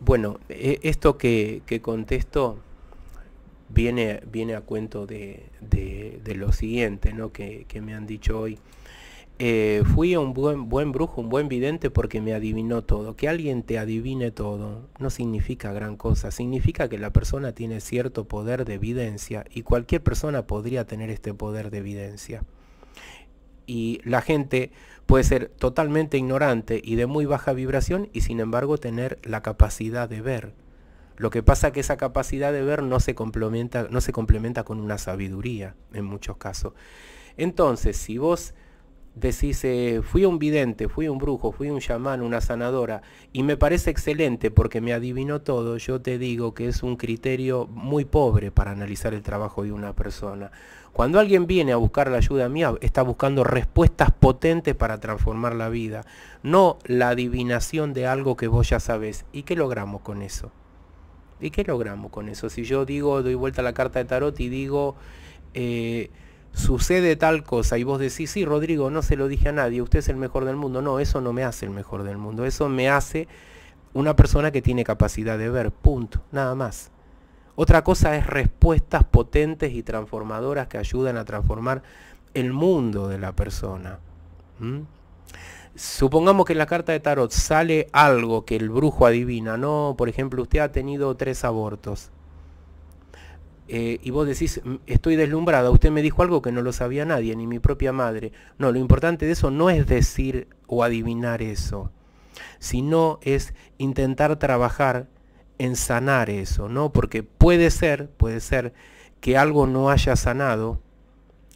Bueno, eh, esto que, contesto viene, a cuento de, lo siguiente ¿no? que, me han dicho hoy. Eh, fui un buen, buen brujo, un buen vidente porque me adivinó todo. Que alguien te adivine todo no significa gran cosa, significa que la persona tiene cierto poder de evidencia y cualquier persona podría tener este poder de evidencia y la gente puede ser totalmente ignorante y de muy baja vibración y sin embargo tener la capacidad de ver. Lo que pasa es que esa capacidad de ver no se complementa, no se complementa con una sabiduría en muchos casos. Entonces, si vos decís, eh, fui un vidente, fui un brujo, fui un chamán, una sanadora, y me parece excelente porque me adivinó todo, yo te digo que es un criterio muy pobre para analizar el trabajo de una persona. Cuando alguien viene a buscar la ayuda mía, está buscando respuestas potentes para transformar la vida, no la adivinación de algo que vos ya sabés. ¿Y qué logramos con eso? ¿Y qué logramos con eso? Si yo digo, doy vuelta a la carta de tarot y digo... Eh, sucede tal cosa y vos decís, sí, Rodrigo, no se lo dije a nadie, usted es el mejor del mundo. No, eso no me hace el mejor del mundo, eso me hace una persona que tiene capacidad de ver, punto, nada más. Otra cosa es respuestas potentes y transformadoras que ayudan a transformar el mundo de la persona. Supongamos que en la carta de tarot sale algo que el brujo adivina, ¿no? Por ejemplo, usted ha tenido tres abortos. Eh, y vos decís, estoy deslumbrada, usted me dijo algo que no lo sabía nadie, ni mi propia madre. No, lo importante de eso no es decir o adivinar eso, sino es intentar trabajar en sanar eso, ¿no? Porque puede ser, puede ser que algo no haya sanado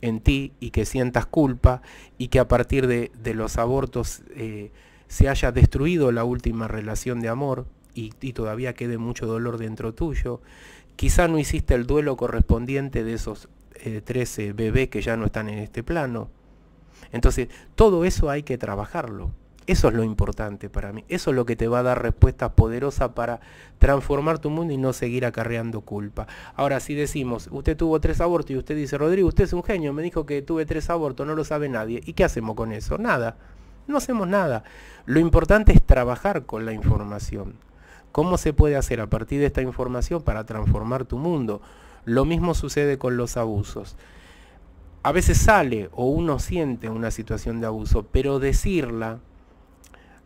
en ti y que sientas culpa y que a partir de, de los abortos eh, se haya destruido la última relación de amor y, todavía quede mucho dolor dentro tuyo, Quizá no hiciste el duelo correspondiente de esos 13 eh, bebés que ya no están en este plano. Entonces, todo eso hay que trabajarlo. Eso es lo importante para mí. Eso es lo que te va a dar respuesta poderosa para transformar tu mundo y no seguir acarreando culpa. Ahora, si decimos, usted tuvo tres abortos y usted dice, Rodrigo, usted es un genio, me dijo que tuve tres abortos, no lo sabe nadie. ¿Y qué hacemos con eso? Nada. No hacemos nada. Lo importante es trabajar con la información. ¿Cómo se puede hacer a partir de esta información para transformar tu mundo? Lo mismo sucede con los abusos. A veces sale o uno siente una situación de abuso, pero decirla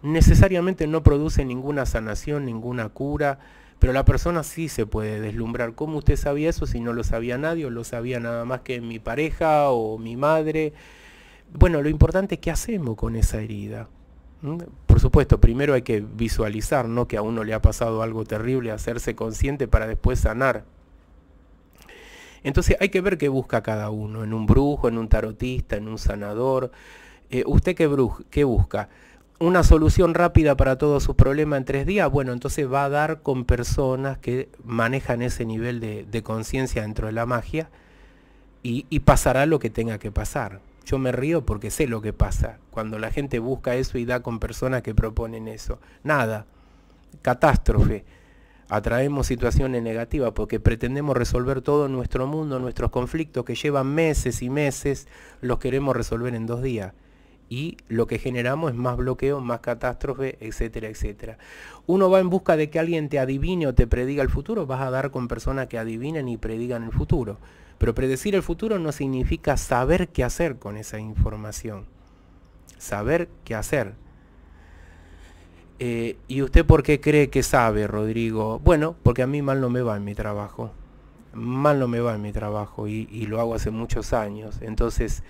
necesariamente no produce ninguna sanación, ninguna cura, pero la persona sí se puede deslumbrar. ¿Cómo usted sabía eso si no lo sabía nadie o lo sabía nada más que mi pareja o mi madre? Bueno, lo importante es qué hacemos con esa herida por supuesto, primero hay que visualizar, ¿no? Que a uno le ha pasado algo terrible, hacerse consciente para después sanar. Entonces hay que ver qué busca cada uno, en un brujo, en un tarotista, en un sanador. Eh, ¿Usted qué, busca? ¿Una solución rápida para todos sus problemas en tres días? Bueno, entonces va a dar con personas que manejan ese nivel de, conciencia dentro de la magia y pasará lo que tenga que pasar. Yo me río porque sé lo que pasa cuando la gente busca eso y da con personas que proponen eso. Nada, catástrofe. Atraemos situaciones negativas porque pretendemos resolver todo nuestro mundo, nuestros conflictos que llevan meses y meses, los queremos resolver en dos días y lo que generamos es más bloqueo, más catástrofe, etcétera, etcétera. Uno va en busca de que alguien te adivine o te prediga el futuro, vas a dar con personas que adivinen y predigan el futuro. Pero predecir el futuro no significa saber qué hacer con esa información. Saber qué hacer. Eh, ¿Y usted por qué cree que sabe, Rodrigo? Bueno, porque a mí mal no me va en mi trabajo. Mal no me va en mi trabajo y lo hago hace muchos años. Entonces,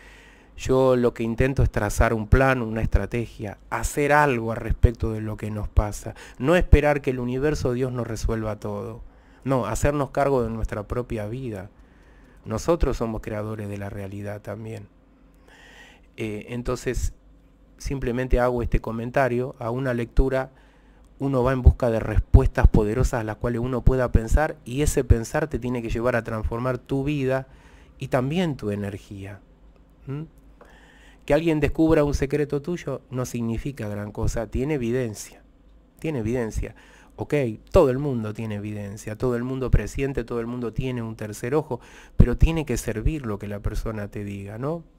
yo lo que intento es trazar un plan, una estrategia, hacer algo al respecto de lo que nos pasa, no esperar que el universo Dios nos resuelva todo, no, hacernos cargo de nuestra propia vida. Nosotros somos creadores de la realidad también. Eh, entonces, simplemente hago este comentario, a una lectura uno va en busca de respuestas poderosas a las cuales uno pueda pensar y ese pensar te tiene que llevar a transformar tu vida y también tu energía. ¿Mm? Que alguien descubra un secreto tuyo no significa gran cosa, tiene evidencia, tiene evidencia. Ok, todo el mundo tiene evidencia, todo el mundo presiente, todo el mundo tiene un tercer ojo, pero tiene que servir lo que la persona te diga, ¿no?